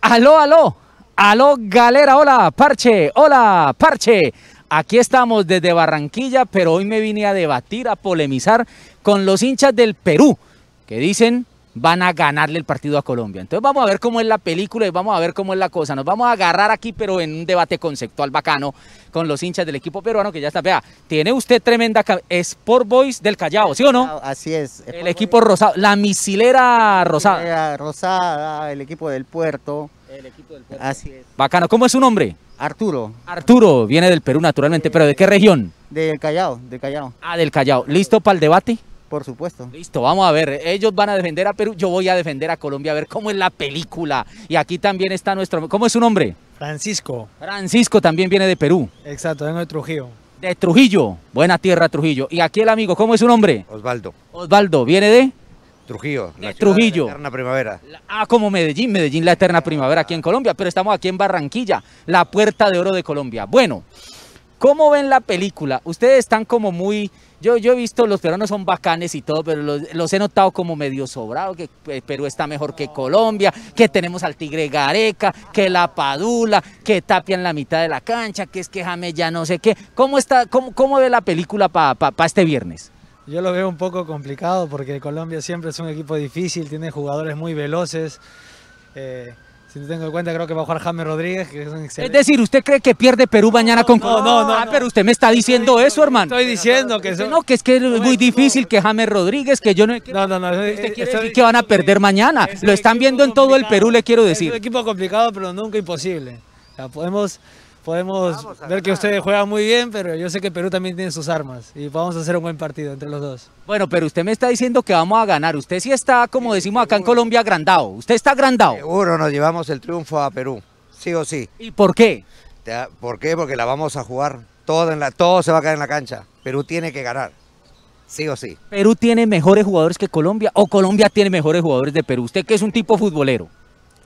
Aló, aló, aló, galera, hola, parche, hola, parche. Aquí estamos desde Barranquilla, pero hoy me vine a debatir, a polemizar con los hinchas del Perú, que dicen van a ganarle el partido a Colombia. Entonces vamos a ver cómo es la película y vamos a ver cómo es la cosa. Nos vamos a agarrar aquí, pero en un debate conceptual bacano con los hinchas del equipo peruano que ya está. Vea, tiene usted tremenda Sport Boys del Callao, ¿sí o no? Así es. el equipo rosado, la misilera rosada. rosada, el equipo del puerto. El equipo del puerto. Así es. Bacano. ¿Cómo es su nombre? Arturo. Arturo, viene del Perú naturalmente, pero ¿de qué región? Del Callao, del Callao. Ah, del Callao. ¿Listo para el debate? Por supuesto. Listo, vamos a ver. Ellos van a defender a Perú, yo voy a defender a Colombia, a ver cómo es la película. Y aquí también está nuestro... ¿Cómo es su nombre? Francisco. Francisco también viene de Perú. Exacto, vengo de Trujillo. De Trujillo. Buena tierra, Trujillo. Y aquí el amigo, ¿cómo es su nombre? Osvaldo. Osvaldo, ¿viene de? Trujillo. De Trujillo. la eterna primavera. ah, como Medellín, Medellín, la eterna primavera aquí en Colombia. Pero estamos aquí en Barranquilla, la puerta de oro de Colombia. Bueno. ¿Cómo ven la película? Ustedes están como muy... Yo, yo he visto, los peruanos son bacanes y todo, pero los, he notado como medio sobrado, que Perú está mejor que Colombia, que tenemos al Tigre Gareca, que la Padula, que tapian la mitad de la cancha, que es que James ya no sé qué. ¿Cómo, está, cómo, cómo ve la película para este viernes? Yo lo veo un poco complicado porque Colombia siempre es un equipo difícil, tiene jugadores muy veloces. Eh, si no tengo en cuenta, creo que va a jugar James Rodríguez, que es un excelente. Es decir, ¿usted cree que pierde Perú mañana con No, no, no. Ah, pero usted me está diciendo eso, hermano. Estoy diciendo que No, que es que es muy difícil que James Rodríguez, que yo no. no, no, no. Usted eh, quiere que van a perder mañana. Lo están viendo en todo el Perú, le quiero decir. Es un equipo complicado, pero nunca imposible. O podemos podemos ver que ustedes juegan muy bien, pero yo sé que Perú también tiene sus armas y vamos a hacer un buen partido entre los dos. Bueno, pero usted me está diciendo que vamos a ganar. Usted sí está, como decimos acá en Colombia, agrandado. Usted está agrandado. Seguro nos llevamos el triunfo a Perú, sí o sí. ¿Y por qué? ¿Por qué? Porque la vamos a jugar. Todo, en la, todo se va a caer en la cancha. Perú tiene que ganar. Sí o sí. ¿Perú tiene mejores jugadores que Colombia o Colombia tiene mejores jugadores de Perú? Usted que es un tipo futbolero.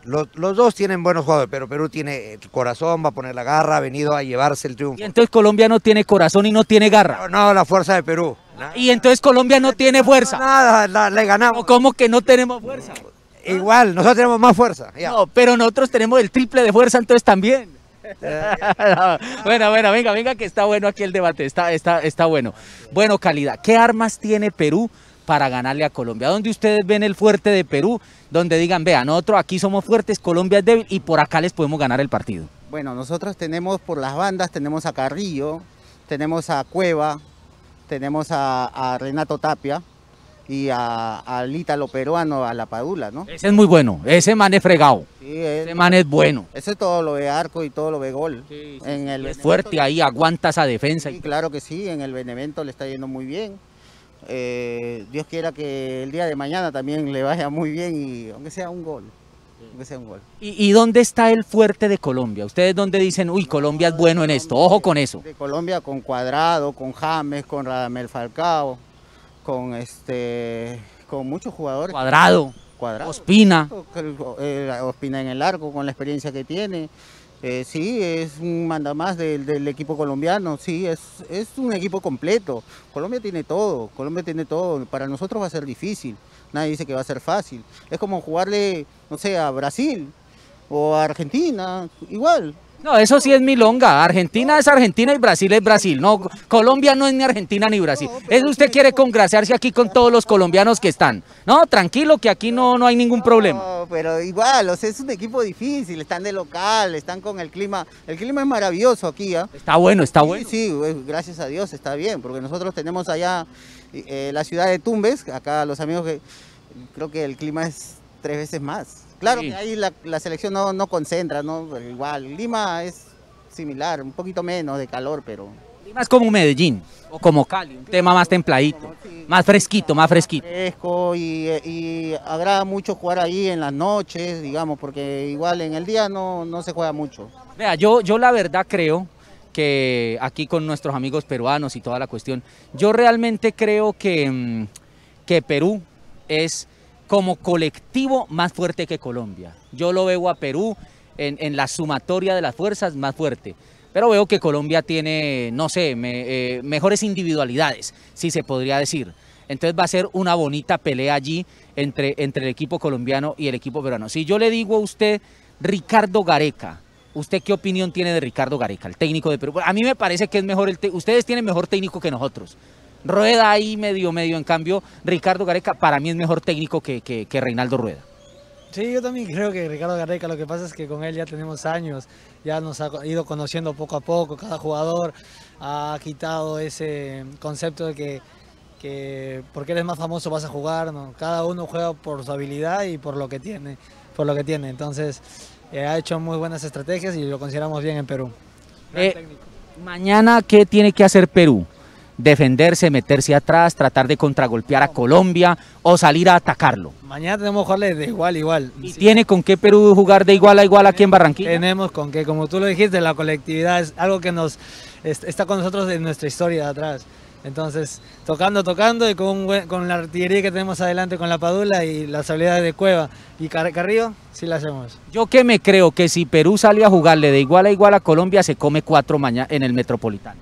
Los, dos tienen buenos jugadores, pero Perú tiene eh, corazón, va a poner la garra, ha venido a llevarse el triunfo. Y entonces Colombia no tiene corazón y no tiene garra. No, la fuerza de Perú. Ah, y entonces Colombia no, tiene fuerza. Nada, le ganamos. ¿Cómo que no tenemos fuerza? Igual, nosotros tenemos más fuerza. No, pero nosotros tenemos el triple de fuerza entonces también. bueno, bueno, venga, venga, que está bueno aquí el debate, está, está, está bueno. Bueno, calidad, ¿qué armas tiene Perú para ganarle a Colombia. Donde ustedes ven el fuerte de Perú, donde digan, vean, nosotros aquí somos fuertes, Colombia es débil y por acá les podemos ganar el partido. Bueno, nosotros tenemos por las bandas, tenemos a Carrillo, tenemos a Cueva, tenemos a, Renato Tapia y al ítalo peruano, a la Padula, ¿no? Ese es muy bueno, ese man es fregado, ese man es bueno. Ese todo lo ve arco y todo lo ve gol. en el es fuerte ahí, aguanta esa defensa. claro que sí, en el Benevento le está yendo muy bien. Eh, Dios quiera que el día de mañana también le vaya muy bien y aunque sea un gol. ¿Y, dónde está el fuerte de Colombia? ¿Ustedes dónde dicen, uy, Colombia es bueno en esto? Ojo con eso. De Colombia con Cuadrado, con James, con Radamel Falcao, con este con muchos jugadores. Cuadrado. Cuadrado. Ospina. Ospina en el arco, con la experiencia que tiene. Eh, sí, es un mandamás del, del equipo colombiano, sí, es, es, un equipo completo. Colombia tiene todo, Colombia tiene todo. Para nosotros va a ser difícil, nadie dice que va a ser fácil. Es como jugarle, no sé, a Brasil o a Argentina, igual. No, eso sí es milonga. Argentina es Argentina y Brasil es Brasil. No, Colombia no es ni Argentina ni Brasil. Eso usted quiere congraciarse aquí con todos los colombianos que están. No, tranquilo que aquí no, no hay ningún problema. No, pero igual, o sea, es un equipo difícil, están de local, están con el clima. El clima es maravilloso aquí, ¿ah? Está bueno, está bueno. Sí, sí, eh, gracias a Dios está bien, porque nosotros tenemos allá eh, la ciudad de Tumbes, acá los amigos que creo que el clima es tres veces más. Claro que ahí la, selección no, concentra, ¿no? Igual, Lima es similar, un poquito menos de calor, pero... Lima es como Medellín, o como Cali, un tema más templadito, más fresquito, más fresquito. Fresco y, y, agrada mucho jugar ahí en las noches, digamos, porque igual en el día no, no se juega mucho. Vea, yo, yo la verdad creo que aquí con nuestros amigos peruanos y toda la cuestión, yo realmente creo que, mm, que Perú es como colectivo más fuerte que Colombia. Yo lo veo a Perú en, la sumatoria de las fuerzas más fuerte. Pero veo que Colombia tiene, no sé, eh, mejores individualidades, si se podría decir. Entonces va a ser una bonita pelea allí entre, entre el equipo colombiano y el equipo peruano. Si yo le digo a usted, Ricardo Gareca, ¿usted qué opinión tiene de Ricardo Gareca, el técnico de Perú? A mí me parece que es mejor, el ustedes tienen mejor técnico que nosotros rueda ahí medio, medio. En cambio, Ricardo Gareca para mí es mejor técnico que, que, Reinaldo Rueda. Sí, yo también creo que Ricardo Gareca, lo que pasa es que con él ya tenemos años, ya nos ha ido conociendo poco a poco, cada jugador ha quitado ese concepto de que, porque eres más famoso vas a jugar, ¿no? cada uno juega por su habilidad y por lo que tiene, por lo que tiene. Entonces, eh, ha hecho muy buenas estrategias y lo consideramos bien en Perú. Eh, mañana, ¿qué tiene que hacer Perú? defenderse, meterse atrás, tratar de contragolpear a Colombia o salir a atacarlo. Mañana tenemos que jugarle de igual a igual. ¿Y tiene con qué Perú jugar de igual a igual aquí en Barranquilla? Tenemos con qué, como tú lo dijiste, la colectividad es algo que nos está con nosotros en nuestra historia de atrás. Entonces, tocando, tocando y con, la artillería que tenemos adelante con la Padula y las habilidades de Cueva y Carrillo, sí la hacemos. Yo que me creo que si Perú sale a jugarle de igual a igual a Colombia, se come cuatro mañana en el Metropolitano.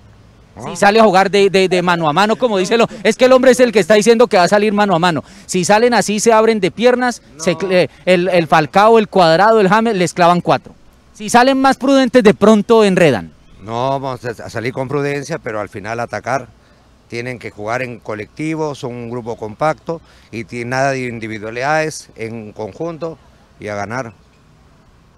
Ah. Si sale a jugar de, mano a mano, como dice lo, es que el hombre es el que está diciendo que va a salir mano a mano. Si salen así, se abren de piernas, eh, el, Falcao, el Cuadrado, el James, les clavan cuatro. Si salen más prudentes, de pronto enredan. No, vamos a salir con prudencia, pero al final atacar. Tienen que jugar en colectivo, son un grupo compacto y tiene nada de individualidades, en conjunto y a ganar.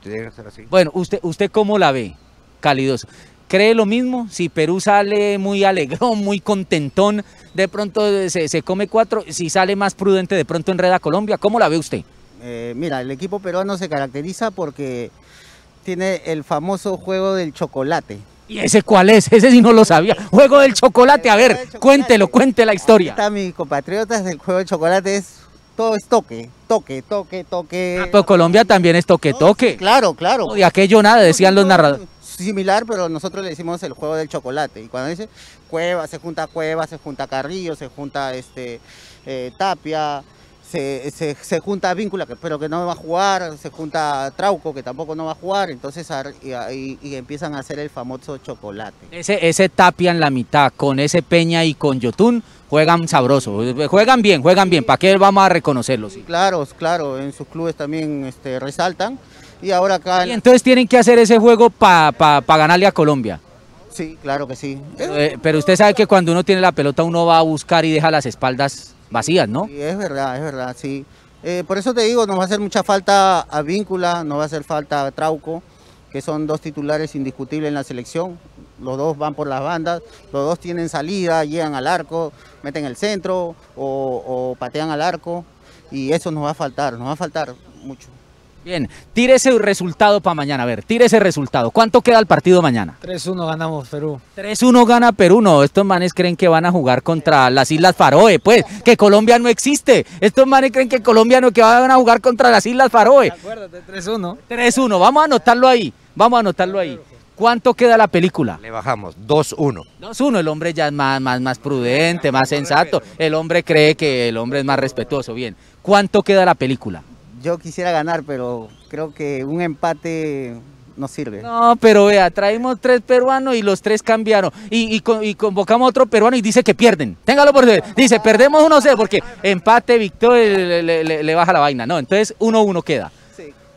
Tiene que ser así. Bueno, ¿usted, usted cómo la ve? Calidoso. ¿Cree lo mismo? Si Perú sale muy alegrón, muy contentón, de pronto se, come cuatro, si sale más prudente, de pronto enreda Colombia. ¿Cómo la ve usted? Eh, mira, el equipo peruano se caracteriza porque tiene el famoso juego del chocolate. ¿Y ese cuál es? Ese sí no lo sabía. Juego del chocolate, a ver, cuéntelo, cuente la historia. está mis compatriotas, el juego del chocolate es todo es toque, toque, toque, toque. Ah, pero Colombia también es toque, toque. claro, claro. y aquello nada, decían los narradores similar, pero nosotros le decimos el juego del chocolate. Y cuando dice cueva, se junta cueva, se junta carrillo, se junta este eh, tapia. Se, junta Víncula, que, pero que no va a jugar, se junta Trauco, que tampoco no va a jugar, entonces y, empiezan a hacer el famoso chocolate. Ese, ese tapia en la mitad, con ese Peña y con Yotun, juegan sabroso, juegan bien, juegan bien, ¿para qué vamos a reconocerlos? Claro, claro, en sus clubes también este, resaltan y ahora acá... Y entonces tienen que hacer ese juego para pa, pa ganarle a Colombia. Sí, claro que sí. Eh, pero usted sabe que cuando uno tiene la pelota uno va a buscar y deja las espaldas vacías, ¿no? Sí, es verdad, es verdad, sí. Eh, por eso te digo, nos va a hacer mucha falta a Víncula, nos va a hacer falta a Trauco, que son dos titulares indiscutibles en la selección. Los dos van por las bandas, los dos tienen salida, llegan al arco, meten el centro o, o patean al arco. Y eso nos va a faltar, nos va a faltar mucho. Bien, tire ese resultado para mañana, a ver, tire ese resultado. ¿Cuánto queda el partido mañana? 3-1 ganamos Perú. 3-1 gana Perú, no, estos manes creen que van a jugar contra las Islas Faroe, pues, que Colombia no existe. Estos manes creen que Colombia no, que van a jugar contra las Islas Faroe. Acuérdate, 3-1. 3-1, vamos a anotarlo ahí, vamos a anotarlo ahí. ¿Cuánto queda la película? Le bajamos, 2-1. 2-1, el hombre ya es más, más, más prudente, más sensato. El hombre cree que el hombre es más respetuoso, bien. ¿Cuánto queda la película? yo quisiera ganar, pero creo que un empate no sirve. No, pero vea, traemos tres peruanos y los tres cambiaron. Y, convocamos a otro peruano y dice que pierden. Téngalo por Dice, perdemos uno cero? porque empate, victoria, le, baja la vaina. No, entonces 1 uno queda.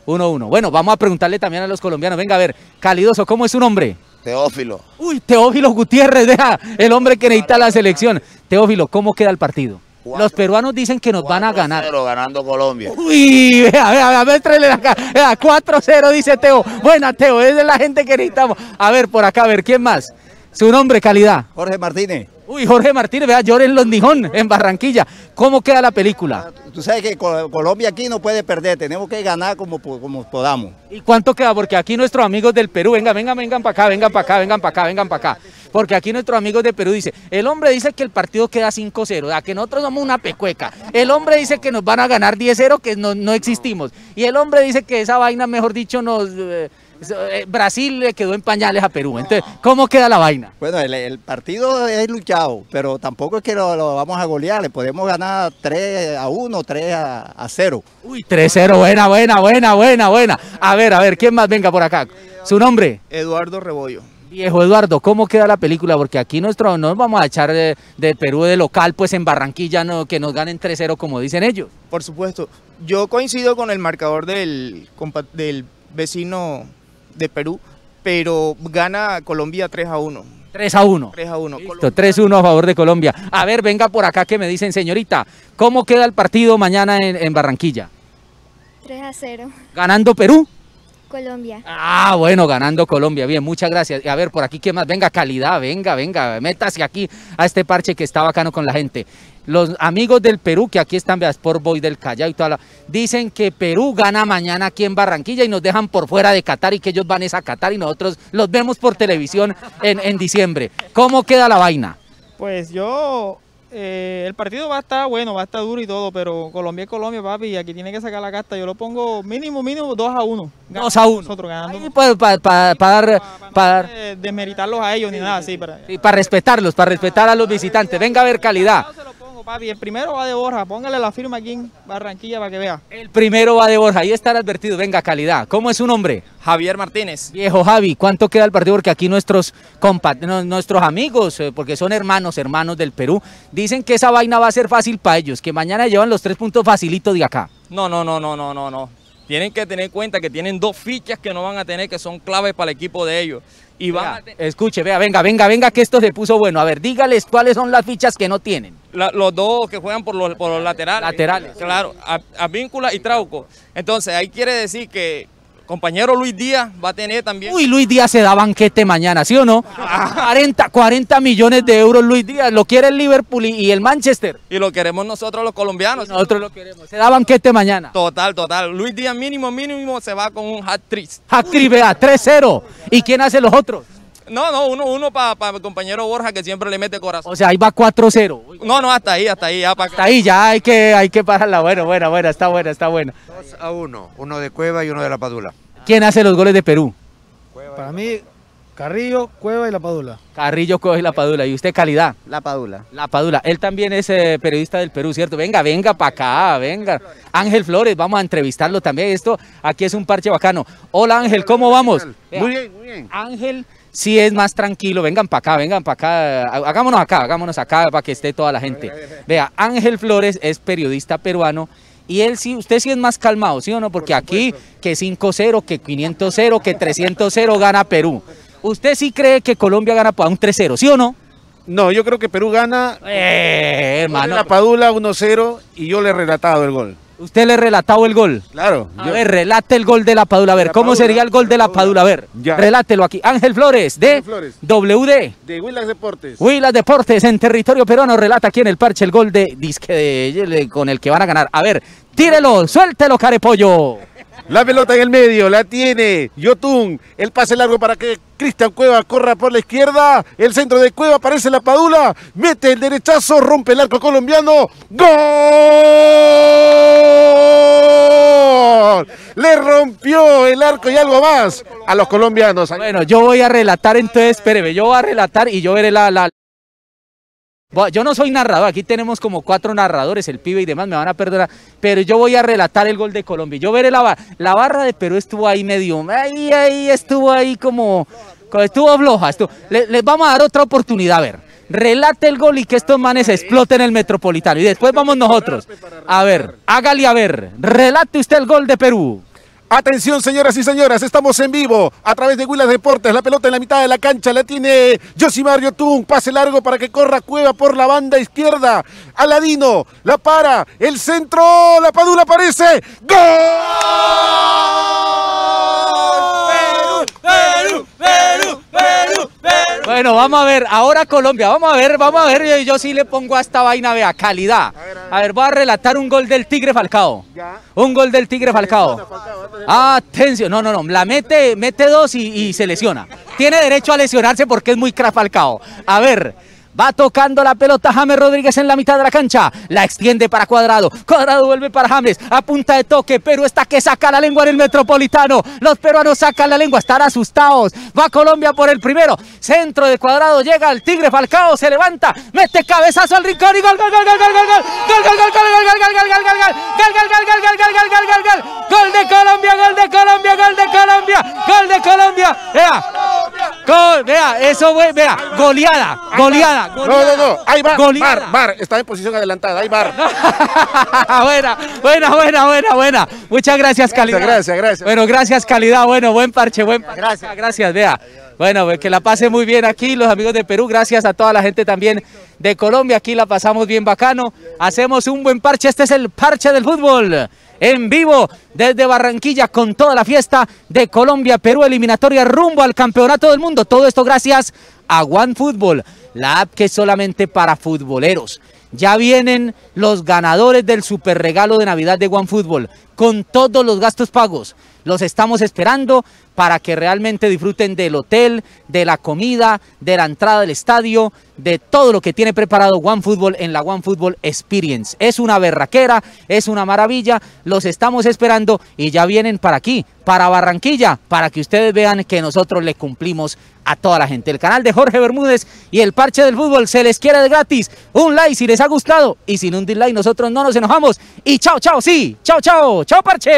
Uno uno. Bueno, vamos a preguntarle también a los colombianos. Venga, a ver, Calidoso, ¿cómo es su nombre? Teófilo. Uy, Teófilo Gutiérrez, deja el hombre que necesita la selección. Teófilo, ¿cómo queda el partido? Los peruanos dicen que nos van a ganar. 4 ganando Colombia. Uy, vea, vea, vea, tráele acá. 4-0 dice Teo. Buena, Teo, es de la gente que necesitamos. A ver, por acá, a ver, ¿quién más? Su nombre, calidad. Jorge Martínez. Uy, Jorge Martínez, vea, lloren en los Nijón, en Barranquilla. ¿Cómo queda la película? Tú sabes que Colombia aquí no puede perder, tenemos que ganar como, como podamos. ¿Y cuánto queda? Porque aquí nuestros amigos del Perú, venga, venga, vengan para acá, vengan para acá, vengan para acá, vengan para acá. Porque aquí nuestros amigos del Perú dicen, el hombre dice que el partido queda 5-0, a que nosotros somos una pecueca. El hombre dice que nos van a ganar 10-0, que no, existimos. Y el hombre dice que esa vaina, mejor dicho, nos... Eh, eh, Brasil le quedó en pañales a Perú. Entonces, ¿cómo queda la vaina? Bueno, el, partido es luchado, pero tampoco es que lo, vamos a golear. Le podemos ganar 3 a 1, 3 a, 0. Uy, 3-0, buena, buena, buena, buena, buena. A ver, a ver, ¿quién más venga por acá? ¿Su nombre? Eduardo Rebollo. Viejo Eduardo, ¿cómo queda la película? Porque aquí nuestro, no vamos a echar de, Perú de local, pues en Barranquilla, no, que nos ganen 3-0 como dicen ellos. Por supuesto, yo coincido con el marcador del vecino de Perú, pero gana Colombia 3 a 1. 3 a 1. 3 a 1. Listo, 3 a 1 a favor de Colombia. A ver, venga por acá que me dicen, señorita, ¿cómo queda el partido mañana en, en Barranquilla? 3 a 0. ¿Ganando Perú? Colombia. Ah, bueno, ganando Colombia. Bien, muchas gracias. A ver, por aquí, ¿qué más? Venga, calidad, venga, venga, métase aquí a este parche que está bacano con la gente. Los amigos del Perú, que aquí están, veas, por Boy del Callao y toda la... Dicen que Perú gana mañana aquí en Barranquilla y nos dejan por fuera de Qatar y que ellos van a Qatar y nosotros los vemos por televisión en, en diciembre. ¿Cómo queda la vaina? Pues yo eh, el partido va a estar bueno, va a estar duro y todo, pero Colombia es Colombia, papi, y aquí tiene que sacar la casta. Yo lo pongo mínimo, mínimo 2 a 1. 2 a 1. Nosotros ganando. Pues, para, para, para, para, desmeritarlos a ellos ni nada así. Para, para respetarlos, para respetar a los visitantes. Venga a ver calidad papi, el primero va de Borja. Póngale la firma aquí en Barranquilla para que vea. El primero va de Borja. Ahí estará advertido. Venga, calidad. ¿Cómo es su nombre? Javier Martínez. Viejo Javi, ¿cuánto queda el partido? Porque aquí nuestros, nuestros amigos, eh, porque son hermanos, hermanos del Perú, dicen que esa vaina va a ser fácil para ellos, que mañana llevan los tres puntos facilitos de acá. No, no, no, no, no, no, no. Tienen que tener en cuenta que tienen dos fichas que no van a tener, que son claves para el equipo de ellos. Y va. Escuche, vea, venga, venga, venga, que esto se puso bueno. A ver, dígales cuáles son las fichas que no tienen. los dos que juegan por los, por los laterales. Laterales. Claro, a, a Víncula y Trauco. Entonces, ahí quiere decir que, compañero Luis Díaz va a tener también. Uy, Luis Díaz se da banquete mañana, ¿sí o no? 40, ah. 40 millones de euros Luis Díaz, lo quiere el Liverpool y el Manchester. Y lo queremos nosotros los colombianos. Nosotros lo queremos, se da banquete mañana. Total, total. Luis Díaz mínimo, mínimo se va con un hat-trick. Hat-trick, vea, 3-0. ¿Y quién hace los otros? No, no, uno, uno para mi el compañero Borja que siempre le mete corazón. O sea, ahí va 4-0. No, no, hasta ahí, hasta ahí. hasta ahí, ya hay que, hay que pararla. Bueno, bueno, bueno, está buena, está buena. 2 a 1, uno de Cueva y uno de La Padula. ¿Quién hace los goles de Perú? Cueva para mí, Carrillo, Cueva y La Padula. Carrillo, Cueva y La Padula. ¿Y usted calidad? La Padula. La Padula. Él también es eh, periodista del Perú, ¿cierto? Venga, venga para acá, venga. Ángel Flores, vamos a entrevistarlo también. Esto aquí es un parche bacano. Hola Ángel, ¿cómo vamos? Muy bien, muy bien. Ángel sí es más tranquilo. Vengan para acá, vengan para acá, hagámonos acá, hagámonos acá para que esté toda la gente. Vea, Ángel Flores es periodista peruano y él sí, usted sí es más calmado, ¿sí o no? Porque aquí que 5-0, que 500-0, que 300-0 gana Perú. ¿Usted sí cree que Colombia gana para un 3-0, sí o no? No, yo creo que Perú gana. Eh, hermano. La Padula 1-0 y yo le he relatado el gol. Usted le relatado el gol. Claro. ver, relate el gol de la Padula. A ver, ¿cómo sería el gol de la Padula? A ver, relátelo aquí. Ángel Flores, de WD. De Huilas Deportes. Huilas Deportes, en territorio peruano, relata aquí en el parche el gol de, disque con el que van a ganar. A ver, tírelo, suéltelo, carepollo. La pelota en el medio, la tiene Yotun. El pase largo para que Cristian Cueva corra por la izquierda. El centro de Cueva aparece la padula. Mete el derechazo, rompe el arco colombiano. ¡Gol! Le rompió el arco y algo más a los colombianos. Bueno, yo voy a relatar entonces, espéreme, yo voy a relatar y yo veré la... Yo no soy narrador, aquí tenemos como cuatro narradores, el pibe y demás, me van a perdonar, pero yo voy a relatar el gol de Colombia. Yo veré la barra, la barra de Perú estuvo ahí medio, ahí, ahí, estuvo ahí como, estuvo floja, estuvo. les vamos a dar otra oportunidad, a ver, relate el gol y que estos manes exploten el Metropolitano, y después vamos nosotros. A ver, hágale a ver, relate usted el gol de Perú. Atención, señoras y señores, estamos en vivo a través de Huilas Deportes. La pelota en la mitad de la cancha la tiene Josimar Tung. Pase largo para que corra Cueva por la banda izquierda. Aladino la para, el centro, la padula aparece. ¡Gol! Bueno, vamos a ver, ahora Colombia, vamos a ver, vamos a ver, yo, sí le pongo a esta vaina, vea, calidad. A ver, A voy a relatar un gol del Tigre Falcao. Un gol del Tigre Falcao. Atención, no, no, no, la mete, mete dos y, se lesiona. Tiene derecho a lesionarse porque es muy Falcao. A ver. Va tocando la pelota James Rodríguez en la mitad de la cancha. La extiende para Cuadrado. Cuadrado vuelve para James. A punta de toque. Pero está que saca la lengua en el Metropolitano. Los peruanos sacan la lengua. Están asustados. Va Colombia por el primero. Centro de Cuadrado. Llega el Tigre Falcao. Se levanta. Mete cabezazo al rincón. Y gol, gol, gol, gol, gol, gol, gol. Gol, gol, gol, gol, gol, gol, gol, gol, gol, gol. Gol, gol, gol, gol, gol, gol, gol, gol, gol. Gol de Colombia, gol de Colombia, gol de Colombia. Gol de Colombia. gol, Gol, vea. Eso, vea. gol, gol, no, no, no. Ahí va. bar, Bar, está en posición adelantada. Ahí va buena, buena, buena, buena, buena. Muchas gracias, calidad. Gracias, gracias. Bueno, gracias, calidad. Bueno, buen parche, buen parche. Gracias, gracias, vea. Bueno, pues, que la pase muy bien aquí, los amigos de Perú, gracias a toda la gente también de Colombia, aquí la pasamos bien bacano, hacemos un buen parche, este es el parche del fútbol, en vivo desde Barranquilla con toda la fiesta de Colombia, Perú, eliminatoria rumbo al campeonato del mundo, todo esto gracias a One Fútbol la app que es solamente para futboleros. Ya vienen los ganadores del super regalo de Navidad de OneFootball con todos los gastos pagos. Los estamos esperando para que realmente disfruten del hotel, de la comida, de la entrada del estadio, de todo lo que tiene preparado OneFootball en la One Football Experience. Es una berraquera, es una maravilla, los estamos esperando y ya vienen para aquí, para Barranquilla, para que ustedes vean que nosotros le cumplimos a toda la gente. El canal de Jorge Bermúdez y el Parche del Fútbol se les quiere de gratis. Un like si les ha gustado y sin un dislike nosotros no nos enojamos. Y chao, chao, sí, chao, chao. चौपर छे